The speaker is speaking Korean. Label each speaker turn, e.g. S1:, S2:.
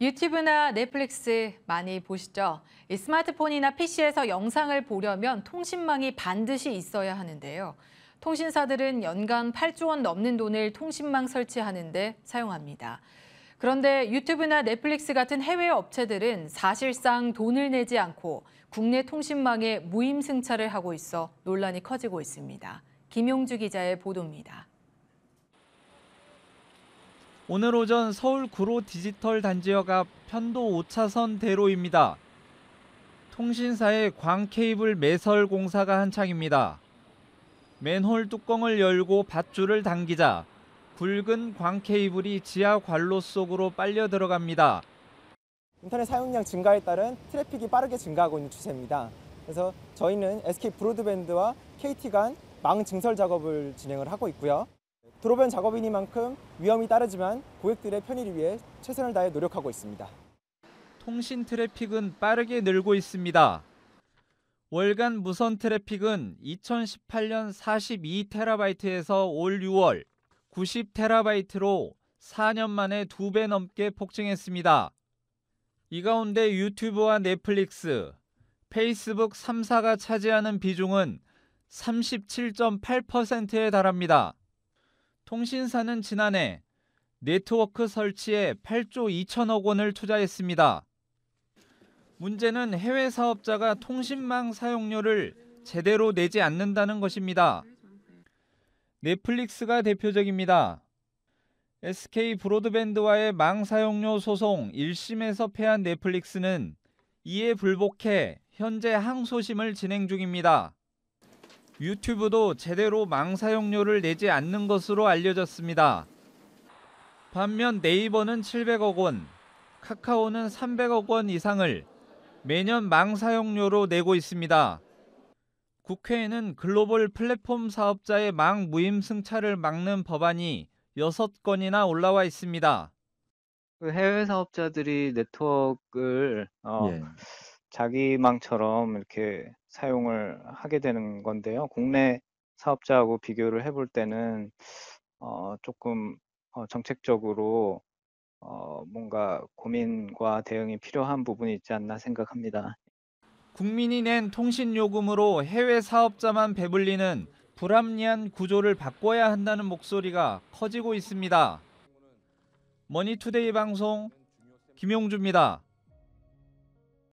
S1: 유튜브나 넷플릭스 많이 보시죠? 스마트폰이나 PC에서 영상을 보려면 통신망이 반드시 있어야 하는데요. 통신사들은 연간 8조 원 넘는 돈을 통신망 설치하는데 사용합니다. 그런데 유튜브나 넷플릭스 같은 해외 업체들은 사실상 돈을 내지 않고 국내 통신망에 무임 승차를 하고 있어 논란이 커지고 있습니다. 김용주 기자의 보도입니다.
S2: 오늘 오전 서울 구로 디지털 단지역 앞 편도 5차선 대로입니다. 통신사의 광 케이블 매설 공사가 한창입니다. 맨홀 뚜껑을 열고 밧줄을 당기자 굵은 광 케이블이 지하 관로 속으로 빨려 들어갑니다.
S3: 인터넷 사용량 증가에 따른 트래픽이 빠르게 증가하고 있는 추세입니다. 그래서 저희는 SK 브로드밴드와 KT 간 망 증설 작업을 진행을 하고 있고요. 도로변 작업이니만큼 위험이 따르지만 고객들의 편의를 위해 최선을 다해 노력하고 있습니다.
S2: 통신 트래픽은 빠르게 늘고 있습니다. 월간 무선 트래픽은 2018년 42테라바이트에서 올 6월 90테라바이트로 4년 만에 2배 넘게 폭증했습니다. 이 가운데 유튜브와 넷플릭스, 페이스북 3사가 차지하는 비중은 37.8%에 달합니다. 통신사는 지난해 네트워크 설치에 8조 2천억 원을 투자했습니다. 문제는 해외 사업자가 통신망 사용료를 제대로 내지 않는다는 것입니다. 넷플릭스가 대표적입니다. SK 브로드밴드와의 망 사용료 소송 1심에서 패한 넷플릭스는 이에 불복해 현재 항소심을 진행 중입니다. 유튜브도 제대로 망사용료를 내지 않는 것으로 알려졌습니다. 반면 네이버는 700억 원, 카카오는 300억 원 이상을 매년 망사용료로 내고 있습니다. 국회에는 글로벌 플랫폼 사업자의 망 무임 승차를 막는 법안이 6건이나 올라와 있습니다. 그 해외
S4: 사업자들이 네트워크를 어, 예. 자기 망처럼 이렇게 사용을 하게 되는 건데요. 국내 사업자하고 비교를 해볼 때는 어, 조금 어, 정책적으로 어, 뭔가 고민과 대응이 필요한 부분이 있지 않나 생각합니다.
S2: 국민이 낸 통신 요금으로 해외 사업자만 배불리는 불합리한 구조를 바꿔야 한다는 목소리가 커지고 있습니다. 머니투데이 방송 김용주입니다.